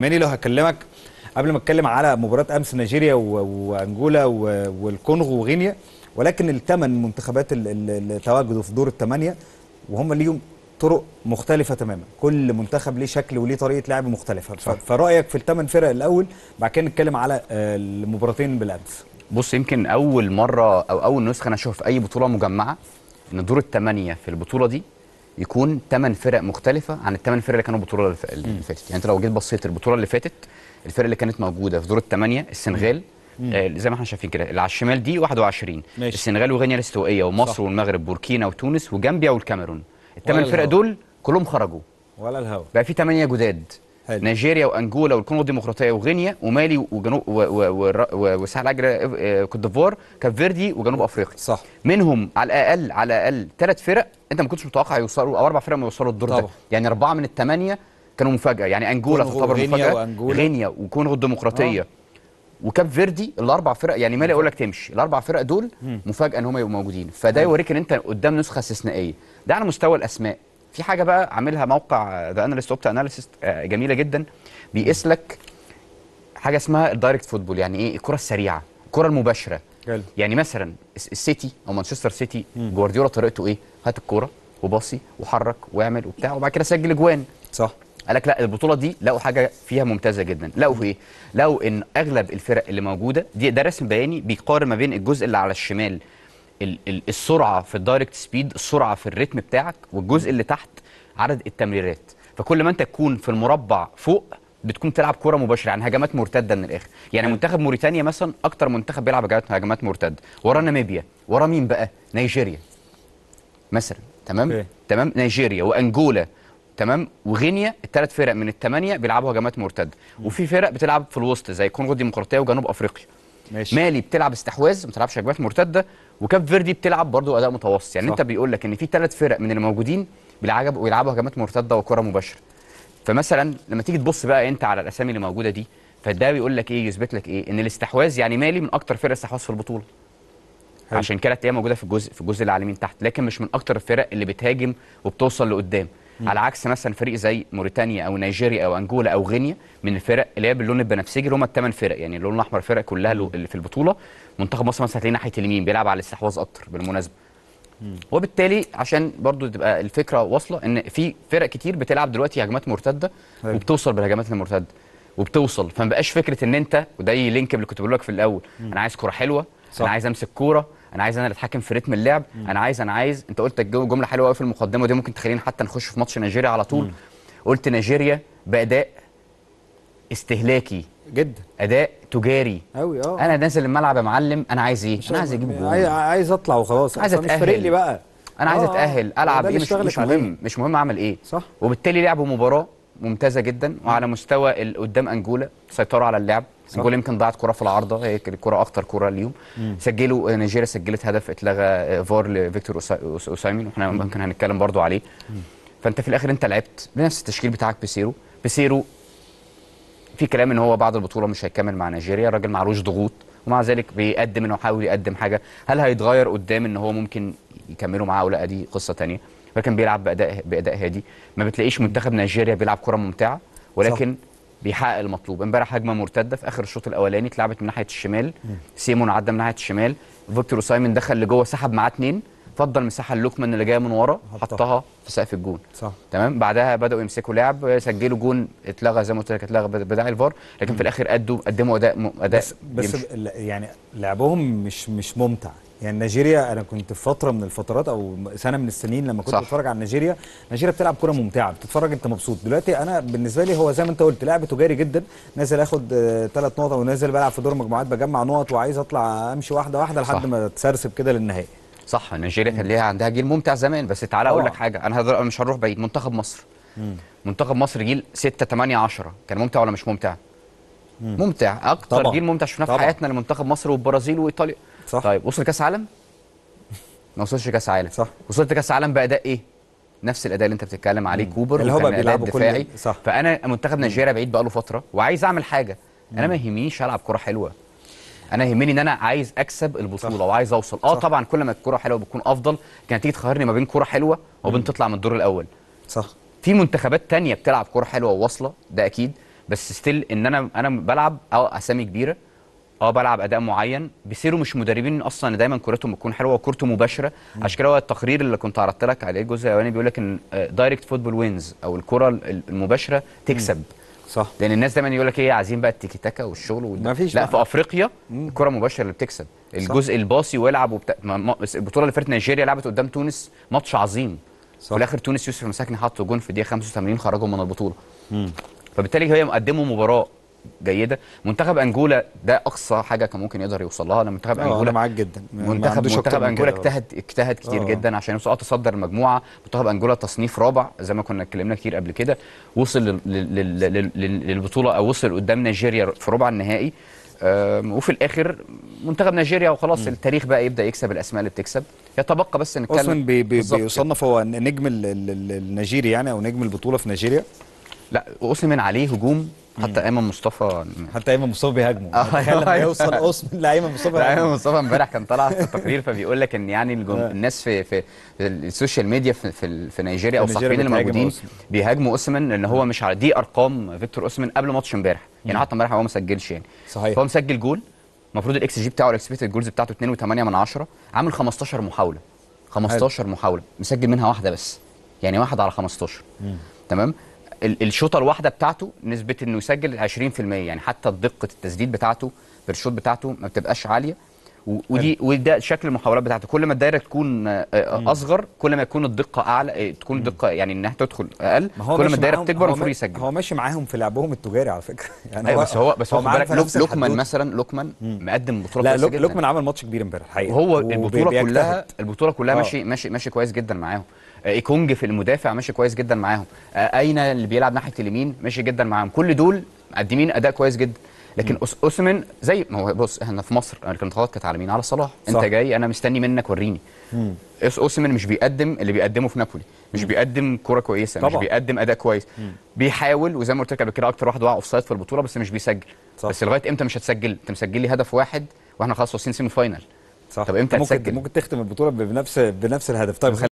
ماني لو هكلمك قبل ما اتكلم على مباراه امس نيجيريا وانجولا والكونغو وغينيا ولكن الثمان منتخبات اللي تواجدوا في دور الثمانيه وهم ليهم طرق مختلفة تماما، كل منتخب ليه شكل وليه طريقة لعب مختلفة، صح. فرأيك في الثمان فرق الأول بعد كده نتكلم على آه، المباراتين بالأمس. بص يمكن أول مرة أو أول نسخة أنا أشوفها في أي بطولة مجمعة إن دور الثمانية في البطولة دي يكون ثمان فرق مختلفه عن الثمان فرق اللي كانوا البطوله اللي فاتت يعني انت لو جيت بصيت البطوله اللي فاتت الفرق اللي كانت موجوده في دور الثمانيه السنغال آه زي ما احنا شايفين كده اللي على الشمال دي 21 ماشي. السنغال وغينيا الاستوائيه ومصر صح. والمغرب بوركينا وتونس وجامبيا والكاميرون الثمان فرق دول كلهم خرجوا ولا الهوا بقى في ثمانيه جداد حلو. نيجيريا وانجولا والكونغو الديمقراطيه وغينيا ومالي وجنوب وساحل اجر آه، كوت ديفوار كاب فيردي وجنوب افريقيا صح منهم على الاقل على الاقل ثلاث فرق انت ما كنتش متوقع يوصلوا او اربع فرق ما يوصلوا الدور ده يعني اربعه من الثمانيه كانوا مفاجاه يعني انجولا تعتبر مفاجاه وأنجولا. غينيا وكونغو الديمقراطيه آه. وكاب فيردي الاربع فرق يعني مالي اقول لك تمشي الاربع فرق دول مفاجاه ان هم يبقوا موجودين فده يوريك ان انت قدام نسخه استثنائيه ده على مستوى الاسماء في حاجه بقى عاملها موقع ذا اناليست اوبت اناليست جميله جدا بيقيس لك حاجه اسمها الدايركت فوتبول يعني ايه الكره السريعه الكره المباشره جل. يعني مثلا السيتي او مانشستر سيتي جوارديولا طريقته ايه هات الكوره وباصي وحرك واعمل وبتاع وبعد كده سجل اجوان صح قال لك لا البطوله دي لقوا حاجه فيها ممتازه جدا لقوا ايه لقوا ان اغلب الفرق اللي موجوده دي ده رسم بياني بيقارن ما بين الجزء اللي على الشمال السرعه في الدايركت سبيد السرعه في الريتم بتاعك والجزء اللي تحت عدد التمريرات فكل ما انت تكون في المربع فوق بتكون تلعب كوره مباشره يعني هجمات مرتده من الاخر يعني منتخب موريتانيا مثلا اكتر منتخب بيلعب هجمات مرتده ورا ناميبيا ورا مين بقى نيجيريا مثلا تمام إيه. تمام نيجيريا وانجولا تمام وغينيا الثلاث فرق من الثمانيه بيلعبوا هجمات مرتده وفي فرق بتلعب في الوسط زي كونغو الديمقراطيه وجنوب افريقيا ماشي. مالي بتلعب استحواذ ما بتلعبش هجمات مرتده وكاب فيردي بتلعب برضو اداء متوسط يعني صح. انت بيقول لك ان في ثلاث فرق من الموجودين بيلعبوا ويلعبوا هجمات مرتده وكره مباشره فمثلا لما تيجي تبص بقى انت على الاسامي اللي موجوده دي فده بيقول لك ايه يثبت لك ايه ان الاستحواذ يعني مالي من اكتر فرق استحواذ في البطوله هل. عشان كده هي موجوده في الجزء في الجزء اللي على اليمين تحت لكن مش من اكتر الفرق اللي بتهاجم وبتوصل لقدام على عكس مثلا فريق زي موريتانيا او نيجيريا او انجولا او غينيا من الفرق اللي هي باللون البنفسجي اللي هم الثمان فرق يعني اللون الاحمر فرق كلها اللي في البطوله منتخب مصر مثلا هتلاقيه ناحيه اليمين بيلعب على الاستحواذ اكتر بالمناسبه وبالتالي عشان برضو تبقى الفكره واصله ان في فرق كتير بتلعب دلوقتي هجمات مرتده وبتوصل بالهجمات المرتده وبتوصل فما بقاش فكره ان انت وده يلينك اللي كنت بقول لك في الاول انا عايز كوره حلوه صح. انا عايز امسك كوره انا عايز انا اللي اتحكم في رتم اللعب مم. انا عايز انا عايز انت قلت جمله حلوه قوي في المقدمه دي ممكن تخلينا حتى نخش في ماتش نيجيريا على طول مم. قلت نيجيريا باداء استهلاكي جدا اداء تجاري قوي اه انا نازل الملعب يا معلم انا عايز ايه انا عايز اجيب جول عايز اطلع وخلاص عايز اتاهل لي بقى انا عايز آه، آه. اتاهل العب ايه مش, مش مهم مش مهم اعمل ايه صح وبالتالي لعبوا مباراه ممتازه جدا وعلى مستوى قدام انجولا سيطروا على اللعب نقول يمكن ضاعت كره في العارضه هي الكره اخطر كره اليوم مم. سجلوا آه، نيجيريا سجلت هدف اتلغى آه، فار لفيكتور اوسايمين واحنا ممكن هنتكلم برضو عليه مم. فانت في الاخر انت لعبت بنفس التشكيل بتاعك بيسيرو بيسيرو في كلام ان هو بعد البطوله مش هيكمل مع نيجيريا الراجل معلوش ضغوط ومع ذلك بيقدم انه يحاول يقدم حاجه هل هيتغير قدام ان هو ممكن يكملوا معاه او لا دي قصه ثانيه ولكن بيلعب باداء باداء هادي ما بتلاقيش منتخب نيجيريا بيلعب كره ممتعه ولكن صح. بيحقق المطلوب امبارح هجمه مرتده في اخر الشوط الاولاني اتلعبت من ناحيه الشمال سيمون عدى من ناحيه الشمال فيكتور سايمون دخل لجوه سحب معاه اثنين فضل مساحه لوكمان اللي جايه من ورا حطها في سقف الجون صح تمام بعدها بداوا يمسكوا لعب سجلوا جون اتلغى زي ما قلت لك اتلغى بداع الفار لكن في الاخر قدوا قدموا اداء اداء بس, بس يعني لعبهم مش مش ممتع يعني نيجيريا انا كنت في فتره من الفترات او سنه من السنين لما كنت بتفرج على نيجيريا نيجيريا بتلعب كره ممتعه بتتفرج انت مبسوط دلوقتي انا بالنسبه لي هو زي ما انت قلت لعب تجاري جدا نازل اخد ثلاث آه، نقط ونازل بلعب في دور مجموعات بجمع نقط وعايز اطلع امشي واحده واحده لحد ما تسرسب كده للنهائي صح نيجيريا كان ليها عندها جيل ممتع زمان بس تعالى اقول آه. لك حاجه انا مش هروح بعيد منتخب مصر مم. منتخب مصر جيل 6 8 10 كان ممتع ولا مش ممتع؟ مم. ممتع اكتر طبعًا. جيل ممتع شفناه في حياتنا لمنتخب مصر والبرازيل وايطاليا صح طيب وصل كاس عالم ما وصلش كاس عالم صح وصلت كاس عالم باداء ايه نفس الاداء اللي انت بتتكلم عليه كوبر اللي هو بيلعبه دفاعي صح. فانا منتخب نيجيريا بعيد بقاله فتره وعايز اعمل حاجه مم. انا ما يهمنيش العب كره حلوه انا يهمني ان انا عايز اكسب البطوله صح. وعايز اوصل اه طبعا كل ما الكره حلوه بتكون افضل كانت تيجي تخيرني ما بين كره حلوه وبين تطلع من الدور الاول صح في منتخبات تانية بتلعب كره حلوه وواصله ده اكيد بس ستيل ان انا انا بلعب آه، اسامي كبيره اه بلعب اداء معين بيصيروا مش مدربين اصلا دايما كورتهم بتكون حلوه وكورته مباشره عشان كده التقرير اللي كنت عرضت لك عليه الجزء الاولاني بيقول لك ان دايركت فوتبول وينز او الكره المباشره تكسب صح لان الناس دايما يقول لك ايه عايزين بقى التيكي تاكا والشغل وده. لا بقى. في افريقيا الكره المباشره اللي بتكسب الجزء صح. الباصي ويلعب وبتا... ما... البطوله اللي فاتت نيجيريا لعبت قدام تونس ماتش عظيم صح. وفي الاخر تونس يوسف مساكن حط جون في الدقيقه 85 خرجهم من البطوله مم. فبالتالي هي مقدمه مباراه جيده منتخب انجولا ده اقصى حاجه كان ممكن يقدر يوصل لها منتخب آه، انجولا انا معاك جدا منتخب منتخب انجولا اجتهد اجتهد كتير أوه. جدا عشان يوصل تصدر المجموعه منتخب انجولا تصنيف رابع زي ما كنا اتكلمنا كتير قبل كده وصل للبطوله او وصل قدام نيجيريا في ربع النهائي وفي الاخر منتخب نيجيريا وخلاص م. التاريخ بقى يبدا يكسب الاسماء اللي بتكسب يتبقى بس نتكلم اصلا بي بي بيصنف هو نجم النيجيري يعني او نجم البطوله في نيجيريا لا اقسم عليه هجوم حتى ايمن مصطفى حتى ايمن مصطفى بيهاجمه آه. تخيل لما يوصل قص من لايمن مصطفى ايمن مصطفى امبارح كان طالع في التقرير فبيقول لك ان يعني الجم... آه. الناس في في السوشيال ميديا في في, في نيجيريا او الصحفيين اللي موجودين بيهاجموا اوسمن ان هو مش على دي ارقام فيكتور اوسمن قبل ماتش امبارح يعني حتى امبارح هو ما سجلش يعني صحيح هو مسجل جول المفروض الاكس جي بتاعه الاكسبكتد جولز بتاعته 2.8 عامل 15 محاوله 15 محاوله مسجل منها واحده بس يعني واحد على 15 تمام الشوطه الواحده بتاعته نسبه انه يسجل 20% يعني حتى دقه التسديد بتاعته بالشوط بتاعته ما بتبقاش عاليه ودي وده شكل المحاولات بتاعته كل ما الدايره تكون آه، آه، اصغر كل ما يكون الدقه اعلى آه، تكون الدقه يعني انها تدخل اقل كل ما الدايره بتكبر المفروض يسجل هو ماشي معاهم في لعبهم التجاري على فكره يعني أيوة بس هو بس هو بالك لوكمان مثلا لوكمان مقدم بطوله لا لوكمان عمل ماتش كبير امبارح الحقيقه هو البطوله كلها البطوله كلها ماشي ماشي ماشي كويس جدا معاهم آه، ايكونج في المدافع ماشي كويس جدا معاهم آه، اين اللي بيلعب ناحيه اليمين ماشي جدا معاهم كل دول مقدمين اداء كويس جدا لكن اوسمن زي ما هو بص احنا في مصر كانت كانت على مين على صلاح صح. انت جاي انا مستني منك وريني اوسمن مش بيقدم اللي بيقدمه في نابولي مش بيقدم كوره كويسه طبعا. مش بيقدم اداء كويس مم. بيحاول وزي ما قلت لك قبل كده اكتر واحد وقع اوف سايد في البطوله بس مش بيسجل صح. بس لغايه امتى مش هتسجل انت مسجل لي هدف واحد واحنا خلاص واصلين سيمي فاينل صح. طب امتى ممكن هتسجل ممكن تختم البطوله بنفس بنفس الهدف طيب